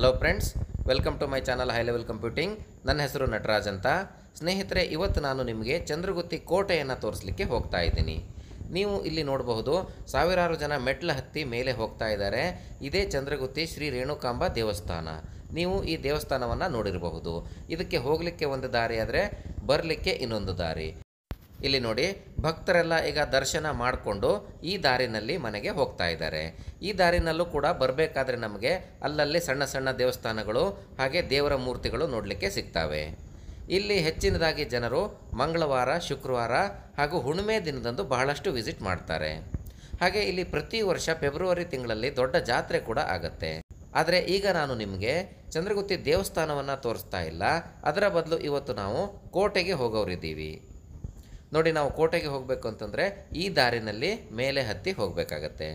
hello friends welcome to my channel high level computing ನನ್ನ ಹೆಸರು ನಟರಾಜ್ ಅಂತ ಸ್ನೇಹಿತರೆ ಇವತ್ತು ನಾನು ನಿಮಗೆ ಚಂದ್ರಗುತ್ತಿ ಕೋಟೆಯನ್ನು ತೋರಿಸಲಿಕ್ಕೆ ಹೋಗ್ತಾ ಇದ್ದೀನಿ ನೀವು ಇಲ್ಲಿ ನೋಡಬಹುದು ಸಾವಿರಾರು ಜನ ಮೆಟ್ಲ ಹತ್ತಿ ಮೇಲೆ ಹೋಗ್ತಾ ಇದ್ದಾರೆ ಇದೇ ಚಂದ್ರಗುತ್ತಿ ಶ್ರೀ ರೇಣುಕಾಂಬ ದೇವಸ್ಥಾನ ನೀವು ಈ ದೇವಸ್ಥಾನವನ್ನು ನೋಡಿರಬಹುದು ಇದಕ್ಕೆ ಹೋಗಲಿಕ್ಕೆ ಒಂದು ದಾರಿ ಆದರೆ ಬರಲಿಕ್ಕೆ ಇನ್ನೊಂದು ದಾರಿ ಇಲ್ಲಿ ನೋಡಿ ಭಕ್ತರೆಲ್ಲ ಈಗ ದರ್ಶನ ಮಾಡಿಕೊಂಡು ಈ ದಾರಿನಲ್ಲಿ ಮನೆಗೆ ಹೋಗ್ತಾ ಇದ್ದಾರೆ ಈ ದಾರಿನಲ್ಲೂ ಕೂಡ ಬರಬೇಕಾದ್ರೆ ನಮಗೆ ಅಲ್ಲಲ್ಲಿ ಸಣ್ಣ ಸಣ್ಣ ದೇವಸ್ಥಾನಗಳು ಹಾಗೆ ದೇವರ ಮೂರ್ತಿಗಳು ನೋಡಲಿಕ್ಕೆ ಸಿಗ್ತವೆ ಇಲ್ಲಿ ಹೆಚ್ಚಿನದಾಗಿ ಜನರು ಮಂಗಳವಾರ ಶುಕ್ರವಾರ ಹಾಗೂ ಹುಣ್ಣಿಮೆ ದಿನದಂದು ಬಹಳಷ್ಟು ವಿಸಿಟ್ ಮಾಡ್ತಾರೆ ಹಾಗೆ ಇಲ್ಲಿ ಪ್ರತಿ ವರ್ಷ ಫೆಬ್ರವರಿ ತಿಂಗಳಲ್ಲಿ ದೊಡ್ಡ ಜಾತ್ರೆ ಕೂಡ ಆಗುತ್ತೆ ಆದರೆ ಈಗ ನಾನು ನಿಮಗೆ ಚಂದ್ರಗುತ್ತಿ ದೇವಸ್ಥಾನವನ್ನು ತೋರಿಸ್ತಾ ಇಲ್ಲ ಅದರ ಬದಲು ಇವತ್ತು ನಾವು ಕೋಟೆಗೆ ಹೋಗೋರಿದ್ದೀವಿ ನೋಡಿ ನಾವು ಕೋಟೆಗೆ ಹೋಗಬೇಕು ಅಂತಂದರೆ ಈ ದಾರಿನಲ್ಲಿ ಮೇಲೆ ಹತ್ತಿ ಹೋಗಬೇಕಾಗತ್ತೆ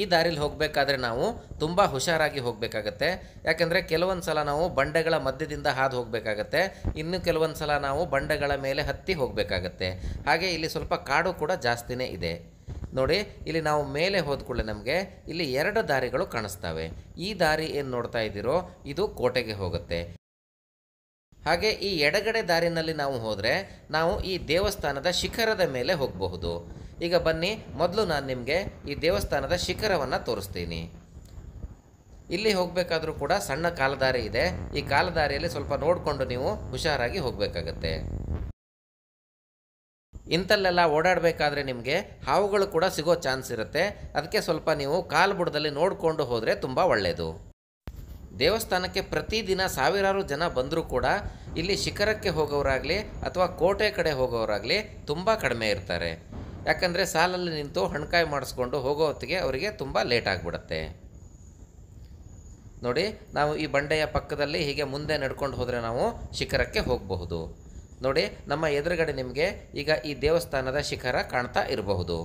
ಈ ದಾರಿಲಿ ಹೋಗಬೇಕಾದ್ರೆ ನಾವು ತುಂಬ ಹುಷಾರಾಗಿ ಹೋಗಬೇಕಾಗತ್ತೆ ಯಾಕೆಂದರೆ ಕೆಲವೊಂದು ಸಲ ನಾವು ಬಂಡೆಗಳ ಮಧ್ಯದಿಂದ ಹಾದು ಹೋಗಬೇಕಾಗತ್ತೆ ಇನ್ನು ಕೆಲವೊಂದು ಸಲ ನಾವು ಬಂಡೆಗಳ ಮೇಲೆ ಹತ್ತಿ ಹೋಗಬೇಕಾಗತ್ತೆ ಹಾಗೆ ಇಲ್ಲಿ ಸ್ವಲ್ಪ ಕಾಡು ಕೂಡ ಜಾಸ್ತಿನೇ ಇದೆ ನೋಡಿ ಇಲ್ಲಿ ನಾವು ಮೇಲೆ ಹೋದ ಕೂಡಲೇ ನಮಗೆ ಇಲ್ಲಿ ಎರಡು ದಾರಿಗಳು ಕಾಣಿಸ್ತವೆ ಈ ದಾರಿ ಏನು ನೋಡ್ತಾ ಇದ್ದೀರೋ ಇದು ಕೋಟೆಗೆ ಹೋಗುತ್ತೆ ಹಾಗೆ ಈ ಎಡಗಡೆ ದಾರಿನಲ್ಲಿ ನಾವು ಹೋದರೆ ನಾವು ಈ ದೇವಸ್ಥಾನದ ಶಿಖರದ ಮೇಲೆ ಹೋಗಬಹುದು ಈಗ ಬನ್ನಿ ಮೊದಲು ನಾನು ನಿಮಗೆ ಈ ದೇವಸ್ಥಾನದ ಶಿಖರವನ್ನು ತೋರಿಸ್ತೀನಿ ಇಲ್ಲಿ ಹೋಗಬೇಕಾದರೂ ಕೂಡ ಸಣ್ಣ ಕಾಲದಾರಿ ಇದೆ ಈ ಕಾಲದಾರಿಯಲ್ಲಿ ಸ್ವಲ್ಪ ನೋಡಿಕೊಂಡು ನೀವು ಹುಷಾರಾಗಿ ಹೋಗಬೇಕಾಗತ್ತೆ ಇಂಥಲ್ಲೆಲ್ಲ ಓಡಾಡಬೇಕಾದ್ರೆ ನಿಮಗೆ ಹಾವುಗಳು ಕೂಡ ಸಿಗೋ ಚಾನ್ಸ್ ಇರುತ್ತೆ ಅದಕ್ಕೆ ಸ್ವಲ್ಪ ನೀವು ಕಾಲು ಬುಡದಲ್ಲಿ ನೋಡಿಕೊಂಡು ಹೋದರೆ ತುಂಬ ಒಳ್ಳೆಯದು ದೇವಸ್ಥಾನಕ್ಕೆ ಪ್ರತಿದಿನ ಸಾವಿರಾರು ಜನ ಬಂದರೂ ಕೂಡ ಇಲ್ಲಿ ಶಿಖರಕ್ಕೆ ಹೋಗೋರಾಗಲಿ ಅಥವಾ ಕೋಟೆ ಕಡೆ ಹೋಗೋರಾಗಲಿ ತುಂಬ ಕಡಿಮೆ ಇರ್ತಾರೆ ಯಾಕಂದರೆ ಸಾಲಲ್ಲಿ ನಿಂತು ಹಣ್ಕಾಯಿ ಮಾಡಿಸ್ಕೊಂಡು ಹೋಗೋ ಹೊತ್ತಿಗೆ ಅವರಿಗೆ ತುಂಬ ಲೇಟ್ ಆಗಿಬಿಡುತ್ತೆ ನೋಡಿ ನಾವು ಈ ಬಂಡೆಯ ಪಕ್ಕದಲ್ಲಿ ಹೀಗೆ ಮುಂದೆ ನಡ್ಕೊಂಡು ಹೋದರೆ ನಾವು ಶಿಖರಕ್ಕೆ ಹೋಗಬಹುದು ನೋಡಿ ನಮ್ಮ ಎದುರುಗಡೆ ನಿಮಗೆ ಈಗ ಈ ದೇವಸ್ಥಾನದ ಶಿಖರ ಕಾಣ್ತಾ ಇರಬಹುದು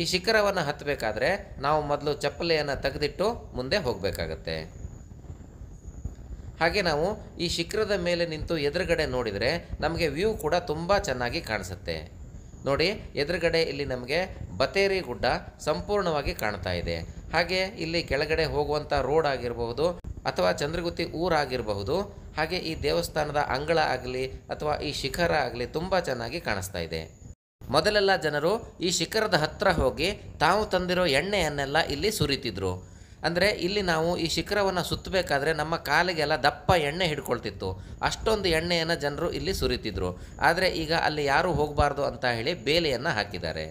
ಈ ಶಿಖರವನ್ನು ಹತ್ತಬೇಕಾದ್ರೆ ನಾವು ಮೊದಲು ಚಪ್ಪಲೆಯನ್ನು ತೆಗೆದಿಟ್ಟು ಮುಂದೆ ಹೋಗಬೇಕಾಗತ್ತೆ ಹಾಗೆ ನಾವು ಈ ಶಿಖರದ ಮೇಲೆ ನಿಂತು ಎದುರುಗಡೆ ನೋಡಿದರೆ ನಮಗೆ ವ್ಯೂ ಕೂಡ ತುಂಬ ಚೆನ್ನಾಗಿ ಕಾಣಿಸುತ್ತೆ ನೋಡಿ ಎದುರುಗಡೆ ಇಲ್ಲಿ ನಮಗೆ ಬತೇರಿ ಗುಡ್ಡ ಸಂಪೂರ್ಣವಾಗಿ ಕಾಣ್ತಾ ಇದೆ ಹಾಗೆ ಇಲ್ಲಿ ಕೆಳಗಡೆ ಹೋಗುವಂಥ ರೋಡ್ ಆಗಿರಬಹುದು ಅಥವಾ ಚಂದ್ರಗುತ್ತಿ ಊರಾಗಿರಬಹುದು ಹಾಗೆ ಈ ದೇವಸ್ಥಾನದ ಅಂಗಳ ಆಗಲಿ ಅಥವಾ ಈ ಶಿಖರ ಆಗಲಿ ತುಂಬ ಚೆನ್ನಾಗಿ ಕಾಣಿಸ್ತಾ ಇದೆ ಮೊದಲೆಲ್ಲ ಜನರು ಈ ಶಿಖರದ ಹತ್ತಿರ ಹೋಗಿ ತಾವು ತಂದಿರೋ ಎಣ್ಣೆಯನ್ನೆಲ್ಲ ಇಲ್ಲಿ ಸುರಿತಿದ್ರು ಅಂದರೆ ಇಲ್ಲಿ ನಾವು ಈ ಶಿಖರವನ್ನು ಸುತ್ತಬೇಕಾದ್ರೆ ನಮ್ಮ ಕಾಲಿಗೆಲ್ಲ ದಪ್ಪ ಎಣ್ಣೆ ಹಿಡ್ಕೊಳ್ತಿತ್ತು ಅಷ್ಟೊಂದು ಎಣ್ಣೆಯನ್ನು ಜನರು ಇಲ್ಲಿ ಸುರಿತಿದ್ರು ಆದರೆ ಈಗ ಅಲ್ಲಿ ಯಾರೂ ಹೋಗಬಾರ್ದು ಅಂತ ಹೇಳಿ ಬೇಲೆಯನ್ನು ಹಾಕಿದ್ದಾರೆ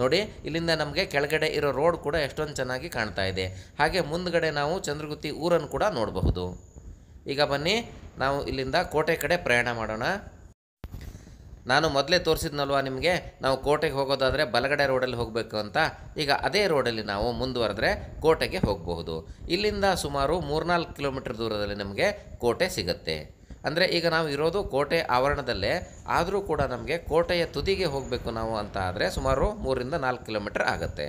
ನೋಡಿ ಇಲ್ಲಿಂದ ನಮಗೆ ಕೆಳಗಡೆ ಇರೋ ರೋಡ್ ಕೂಡ ಎಷ್ಟೊಂದು ಚೆನ್ನಾಗಿ ಕಾಣ್ತಾ ಇದೆ ಹಾಗೆ ಮುಂದ್ಗಡೆ ನಾವು ಚಂದ್ರಗುತ್ತಿ ಊರನ್ನು ಕೂಡ ನೋಡಬಹುದು ಈಗ ಬನ್ನಿ ನಾವು ಇಲ್ಲಿಂದ ಕೋಟೆ ಕಡೆ ಪ್ರಯಾಣ ಮಾಡೋಣ ನಾನು ಮೊದಲೇ ತೋರಿಸಿದ್ನಲ್ವಾ ನಿಮಗೆ ನಾವು ಕೋಟೆಗೆ ಹೋಗೋದಾದರೆ ಬಲಗಡೆ ರೋಡಲ್ಲಿ ಹೋಗಬೇಕು ಅಂತ ಈಗ ಅದೇ ರೋಡಲ್ಲಿ ನಾವು ಮುಂದುವರೆದ್ರೆ ಕೋಟೆಗೆ ಹೋಗಬಹುದು ಇಲ್ಲಿಂದ ಸುಮಾರು ಮೂರ್ನಾಲ್ಕು ಕಿಲೋಮೀಟರ್ ದೂರದಲ್ಲಿ ನಮಗೆ ಕೋಟೆ ಸಿಗುತ್ತೆ ಅಂದರೆ ಈಗ ನಾವು ಇರೋದು ಕೋಟೆ ಆವರಣದಲ್ಲೇ ಆದರೂ ಕೂಡ ನಮಗೆ ಕೋಟೆಯ ತುದಿಗೆ ಹೋಗಬೇಕು ನಾವು ಅಂತ ಆದರೆ ಸುಮಾರು ಮೂರಿಂದ ನಾಲ್ಕು ಕಿಲೋಮೀಟರ್ ಆಗುತ್ತೆ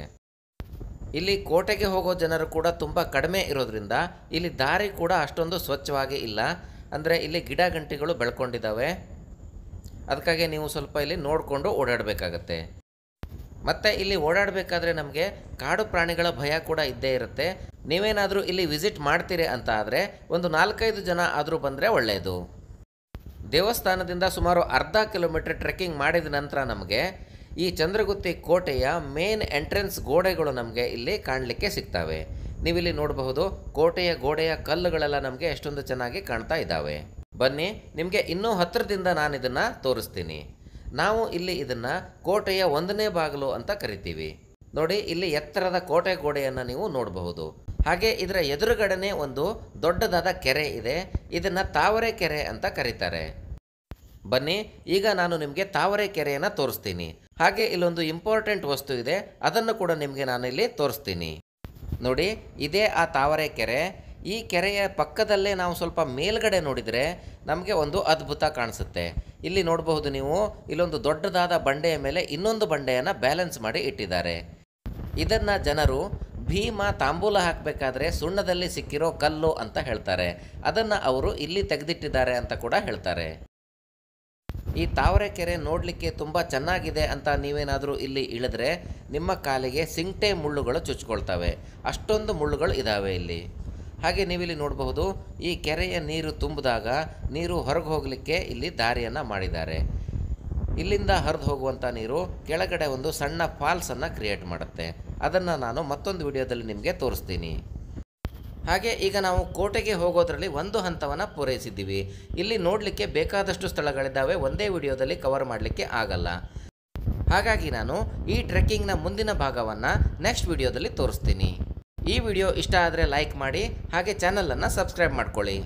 ಇಲ್ಲಿ ಕೋಟೆಗೆ ಹೋಗೋ ಜನರು ಕೂಡ ತುಂಬ ಕಡಿಮೆ ಇರೋದ್ರಿಂದ ಇಲ್ಲಿ ದಾರಿ ಕೂಡ ಅಷ್ಟೊಂದು ಸ್ವಚ್ಛವಾಗಿ ಇಲ್ಲ ಅಂದರೆ ಇಲ್ಲಿ ಗಿಡ ಗಂಟಿಗಳು ಬೆಳ್ಕೊಂಡಿದ್ದಾವೆ ಅದಕ್ಕಾಗಿ ನೀವು ಸ್ವಲ್ಪ ಇಲ್ಲಿ ನೋಡಿಕೊಂಡು ಓಡಾಡಬೇಕಾಗತ್ತೆ ಮತ್ತು ಇಲ್ಲಿ ಓಡಾಡಬೇಕಾದ್ರೆ ನಮಗೆ ಕಾಡು ಪ್ರಾಣಿಗಳ ಭಯ ಕೂಡ ಇದ್ದೇ ಇರುತ್ತೆ ನೀವೇನಾದರೂ ಇಲ್ಲಿ ವಿಸಿಟ್ ಮಾಡ್ತೀರಿ ಅಂತ ಆದರೆ ಒಂದು ನಾಲ್ಕೈದು ಜನ ಆದರೂ ಬಂದರೆ ಒಳ್ಳೆಯದು ದೇವಸ್ಥಾನದಿಂದ ಸುಮಾರು ಅರ್ಧ ಕಿಲೋಮೀಟರ್ ಟ್ರೆಕ್ಕಿಂಗ್ ಮಾಡಿದ ನಂತರ ನಮಗೆ ಈ ಚಂದ್ರಗುತ್ತಿ ಕೋಟೆಯ ಮೇನ್ ಎಂಟ್ರೆನ್ಸ್ ಗೋಡೆಗಳು ನಮಗೆ ಇಲ್ಲಿ ಕಾಣಲಿಕ್ಕೆ ಸಿಗ್ತವೆ ನೀವಿಲ್ಲಿ ನೋಡಬಹುದು ಕೋಟೆಯ ಗೋಡೆಯ ಕಲ್ಲುಗಳೆಲ್ಲ ನಮಗೆ ಎಷ್ಟೊಂದು ಚೆನ್ನಾಗಿ ಕಾಣ್ತಾ ಇದ್ದಾವೆ ಬನ್ನಿ ನಿಮಗೆ ಇನ್ನೂ ಹತ್ತಿರದಿಂದ ನಾನು ಇದನ್ನು ತೋರಿಸ್ತೀನಿ ನಾವು ಇಲ್ಲಿ ಇದನ್ನು ಕೋಟೆಯ ಒಂದನೇ ಬಾಗಿಲು ಅಂತ ಕರಿತೀವಿ ನೋಡಿ ಇಲ್ಲಿ ಎತ್ತರದ ಕೋಟೆ ಗೋಡೆಯನ್ನು ನೀವು ನೋಡಬಹುದು ಹಾಗೆ ಇದರ ಎದುರುಗಡೆನೇ ಒಂದು ದೊಡ್ಡದಾದ ಕೆರೆ ಇದೆ ಇದನ್ನು ತಾವರೆ ಕೆರೆ ಅಂತ ಕರೀತಾರೆ ಬನ್ನಿ ಈಗ ನಾನು ನಿಮಗೆ ತಾವರೆ ಕೆರೆಯನ್ನು ತೋರಿಸ್ತೀನಿ ಹಾಗೆ ಇಲ್ಲೊಂದು ಇಂಪಾರ್ಟೆಂಟ್ ವಸ್ತು ಇದೆ ಅದನ್ನು ಕೂಡ ನಿಮಗೆ ನಾನು ಇಲ್ಲಿ ತೋರಿಸ್ತೀನಿ ನೋಡಿ ಇದೇ ಆ ತಾವರೆ ಕೆರೆ ಈ ಕೆರೆಯ ಪಕ್ಕದಲ್ಲೇ ನಾವು ಸ್ವಲ್ಪ ಮೇಲ್ಗಡೆ ನೋಡಿದರೆ ನಮಗೆ ಒಂದು ಅದ್ಭುತ ಕಾಣಿಸುತ್ತೆ ಇಲ್ಲಿ ನೋಡಬಹುದು ನೀವು ಇಲ್ಲೊಂದು ದೊಡ್ಡದಾದ ಬಂಡೆಯ ಮೇಲೆ ಇನ್ನೊಂದು ಬಂಡೆಯನ್ನು ಬ್ಯಾಲೆನ್ಸ್ ಮಾಡಿ ಇಟ್ಟಿದ್ದಾರೆ ಇದನ್ನು ಜನರು ಭೀಮ ತಾಂಬೂಲ ಹಾಕಬೇಕಾದ್ರೆ ಸುಣ್ಣದಲ್ಲಿ ಸಿಕ್ಕಿರೋ ಕಲ್ಲು ಅಂತ ಹೇಳ್ತಾರೆ ಅದನ್ನು ಅವರು ಇಲ್ಲಿ ತೆಗೆದಿಟ್ಟಿದ್ದಾರೆ ಅಂತ ಕೂಡ ಹೇಳ್ತಾರೆ ಈ ತಾವರೆ ಕೆರೆ ನೋಡಲಿಕ್ಕೆ ತುಂಬ ಚೆನ್ನಾಗಿದೆ ಅಂತ ನೀವೇನಾದರೂ ಇಲ್ಲಿ ಇಳಿದ್ರೆ ನಿಮ್ಮ ಕಾಲಿಗೆ ಸಿಂಗ್ಟೆ ಮುಳ್ಳುಗಳು ಚುಚ್ಕೊಳ್ತವೆ ಅಷ್ಟೊಂದು ಮುಳ್ಳುಗಳು ಇದ್ದಾವೆ ಇಲ್ಲಿ ಹಾಗೆ ನೀವಿಲ್ಲಿ ನೋಡಬಹುದು ಈ ಕೆರೆಯ ನೀರು ತುಂಬಿದಾಗ ನೀರು ಹೊರಗೆ ಹೋಗಲಿಕ್ಕೆ ಇಲ್ಲಿ ದಾರಿಯನ್ನು ಮಾಡಿದ್ದಾರೆ ಇಲ್ಲಿಂದ ಹರಿದು ಹೋಗುವಂಥ ನೀರು ಕೆಳಗಡೆ ಒಂದು ಸಣ್ಣ ಫಾಲ್ಸನ್ನು ಕ್ರಿಯೇಟ್ ಮಾಡುತ್ತೆ ಅದನ್ನು ನಾನು ಮತ್ತೊಂದು ವಿಡಿಯೋದಲ್ಲಿ ನಿಮಗೆ ತೋರಿಸ್ತೀನಿ ಹಾಗೆ ಈಗ ನಾವು ಕೋಟೆಗೆ ಹೋಗೋದರಲ್ಲಿ ಒಂದು ಹಂತವನ್ನು ಪೂರೈಸಿದ್ದೀವಿ ಇಲ್ಲಿ ನೋಡಲಿಕ್ಕೆ ಬೇಕಾದಷ್ಟು ಸ್ಥಳಗಳಿದ್ದಾವೆ ಒಂದೇ ವಿಡಿಯೋದಲ್ಲಿ ಕವರ್ ಮಾಡಲಿಕ್ಕೆ ಆಗಲ್ಲ ಹಾಗಾಗಿ ನಾನು ಈ ಟ್ರೆಕ್ಕಿಂಗ್ನ ಮುಂದಿನ ಭಾಗವನ್ನು ನೆಕ್ಸ್ಟ್ ವಿಡಿಯೋದಲ್ಲಿ ತೋರಿಸ್ತೀನಿ ಈ ವಿಡಿಯೋ ಇಷ್ಟ ಆದರೆ ಲೈಕ್ ಮಾಡಿ ಹಾಗೆ ಚಾನಲನ್ನು ಸಬ್ಸ್ಕ್ರೈಬ್ ಮಾಡ್ಕೊಳ್ಳಿ